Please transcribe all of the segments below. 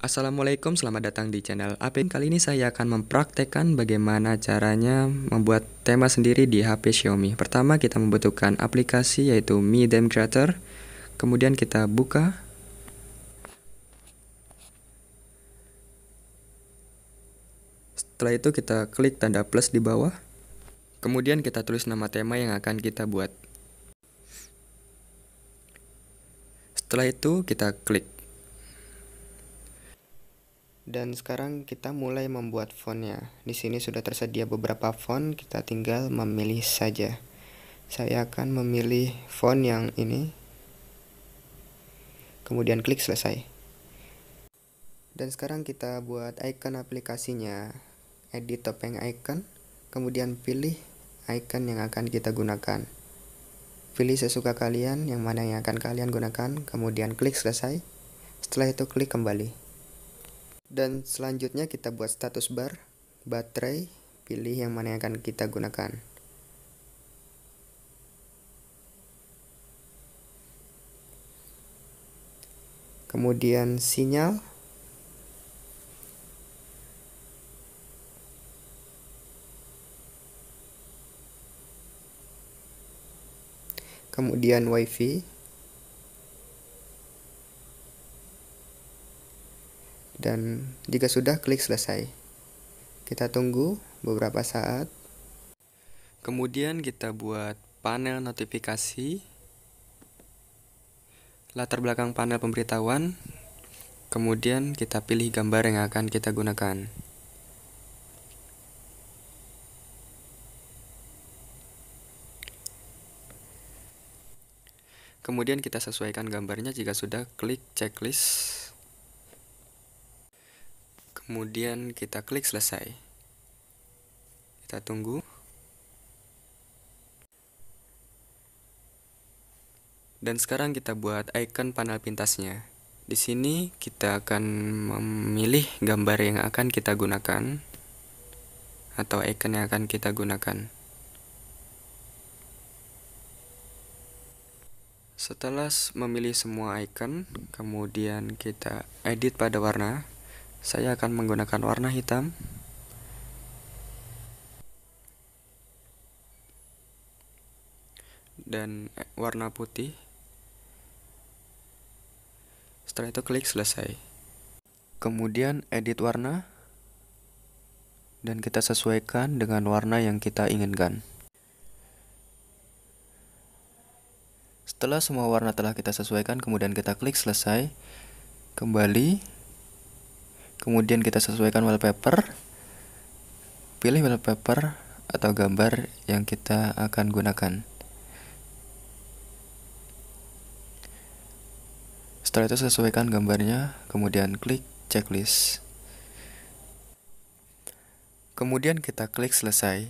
Assalamualaikum, selamat datang di channel AP. Kali ini saya akan mempraktekkan bagaimana caranya membuat tema sendiri di HP Xiaomi. Pertama, kita membutuhkan aplikasi yaitu Mi Dem Creator. Kemudian kita buka. Setelah itu kita klik tanda plus di bawah. Kemudian kita tulis nama tema yang akan kita buat. Setelah itu kita klik dan sekarang kita mulai membuat fontnya. Di sini sudah tersedia beberapa font, kita tinggal memilih saja. Saya akan memilih font yang ini. Kemudian klik selesai. Dan sekarang kita buat icon aplikasinya. Edit topeng icon, kemudian pilih icon yang akan kita gunakan. Pilih sesuka kalian yang mana yang akan kalian gunakan, kemudian klik selesai. Setelah itu klik kembali. Dan selanjutnya kita buat status bar, baterai, pilih yang mana yang akan kita gunakan. Kemudian sinyal. Kemudian wifi. Dan jika sudah, klik selesai. Kita tunggu beberapa saat. Kemudian kita buat panel notifikasi, latar belakang panel pemberitahuan, kemudian kita pilih gambar yang akan kita gunakan. Kemudian kita sesuaikan gambarnya jika sudah klik checklist kemudian kita klik selesai kita tunggu dan sekarang kita buat icon panel pintasnya di sini kita akan memilih gambar yang akan kita gunakan atau icon yang akan kita gunakan setelah memilih semua icon kemudian kita edit pada warna saya akan menggunakan warna hitam dan eh, warna putih. Setelah itu klik selesai. Kemudian edit warna dan kita sesuaikan dengan warna yang kita inginkan. Setelah semua warna telah kita sesuaikan, kemudian kita klik selesai. Kembali kemudian kita sesuaikan wallpaper pilih wallpaper atau gambar yang kita akan gunakan setelah itu sesuaikan gambarnya kemudian klik checklist kemudian kita klik selesai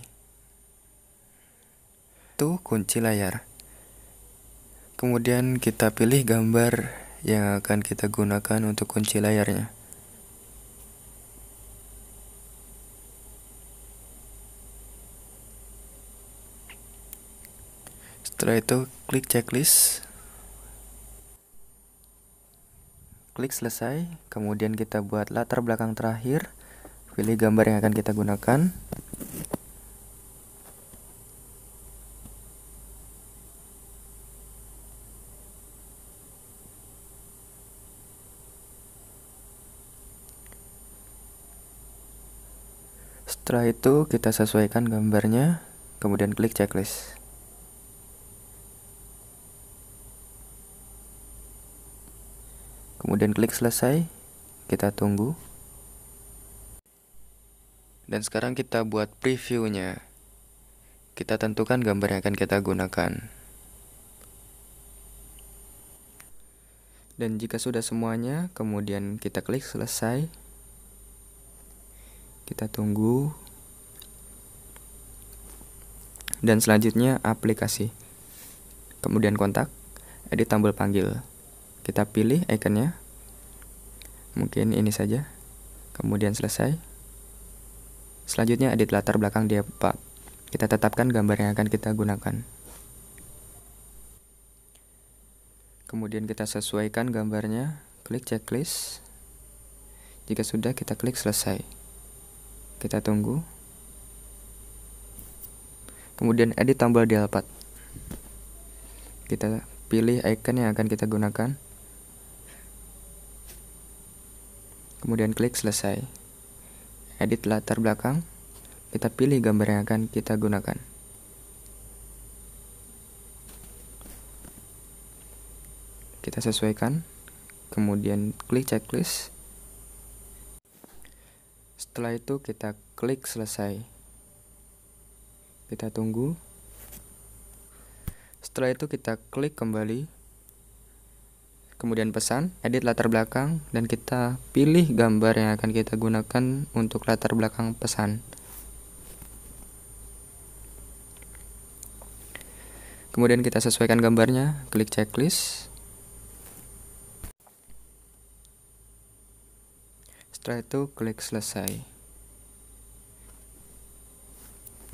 itu kunci layar kemudian kita pilih gambar yang akan kita gunakan untuk kunci layarnya Setelah itu klik checklist. Klik selesai, kemudian kita buat latar belakang terakhir. Pilih gambar yang akan kita gunakan. Setelah itu kita sesuaikan gambarnya, kemudian klik checklist. kemudian klik selesai kita tunggu dan sekarang kita buat previewnya kita tentukan gambar yang akan kita gunakan dan jika sudah semuanya kemudian kita klik selesai kita tunggu dan selanjutnya aplikasi kemudian kontak edit tombol panggil kita pilih ikonnya mungkin ini saja kemudian selesai selanjutnya edit latar belakang dialog kita tetapkan gambar yang akan kita gunakan kemudian kita sesuaikan gambarnya klik checklist jika sudah kita klik selesai kita tunggu kemudian edit tombol dialpad kita pilih icon yang akan kita gunakan kemudian klik selesai. Edit latar belakang, kita pilih gambar yang akan kita gunakan. Kita sesuaikan, kemudian klik checklist. Setelah itu kita klik selesai. Kita tunggu. Setelah itu kita klik kembali kemudian pesan, edit latar belakang, dan kita pilih gambar yang akan kita gunakan untuk latar belakang pesan. Kemudian kita sesuaikan gambarnya, klik checklist. Setelah itu klik selesai.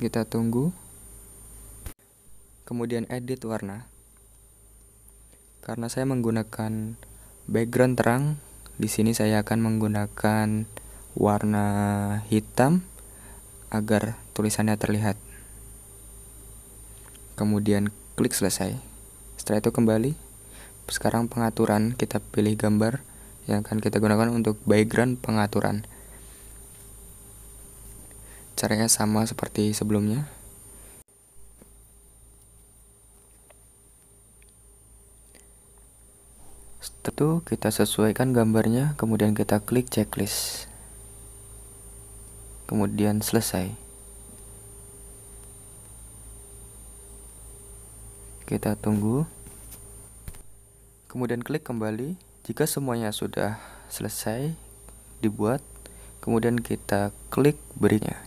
Kita tunggu. Kemudian edit warna. Karena saya menggunakan background terang, di sini saya akan menggunakan warna hitam agar tulisannya terlihat. Kemudian klik selesai. Setelah itu kembali. Sekarang pengaturan, kita pilih gambar yang akan kita gunakan untuk background pengaturan. Caranya sama seperti sebelumnya. itu kita sesuaikan gambarnya kemudian kita klik checklist kemudian selesai kita tunggu kemudian klik kembali jika semuanya sudah selesai dibuat kemudian kita klik berikutnya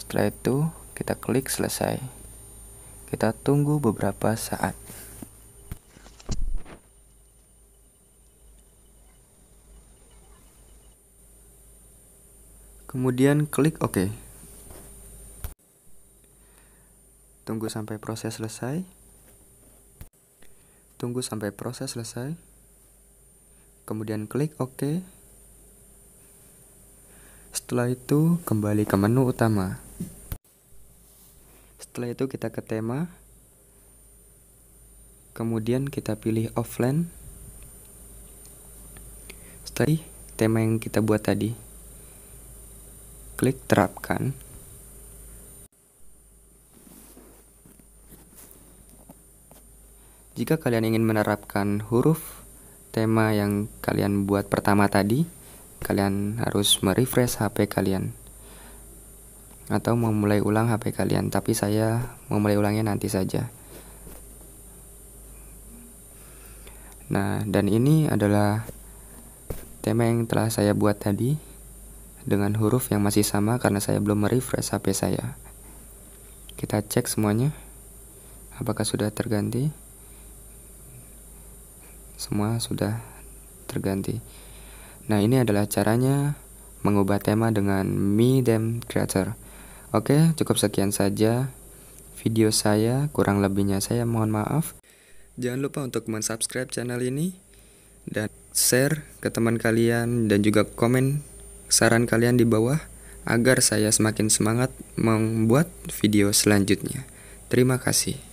setelah itu kita klik selesai kita tunggu beberapa saat Kemudian klik OK. Tunggu sampai proses selesai. Tunggu sampai proses selesai. Kemudian klik OK. Setelah itu kembali ke menu utama. Setelah itu kita ke tema. Kemudian kita pilih offline. Setelah tema yang kita buat tadi klik terapkan. Jika kalian ingin menerapkan huruf tema yang kalian buat pertama tadi, kalian harus merefresh HP kalian atau memulai ulang HP kalian, tapi saya memulai ulangnya nanti saja. Nah, dan ini adalah tema yang telah saya buat tadi dengan huruf yang masih sama karena saya belum merefresh HP saya. Kita cek semuanya. Apakah sudah terganti? Semua sudah terganti. Nah, ini adalah caranya mengubah tema dengan Me Them Creator. Oke, cukup sekian saja video saya. Kurang lebihnya saya mohon maaf. Jangan lupa untuk men-subscribe channel ini dan share ke teman kalian dan juga komen saran kalian di bawah agar saya semakin semangat membuat video selanjutnya. Terima kasih.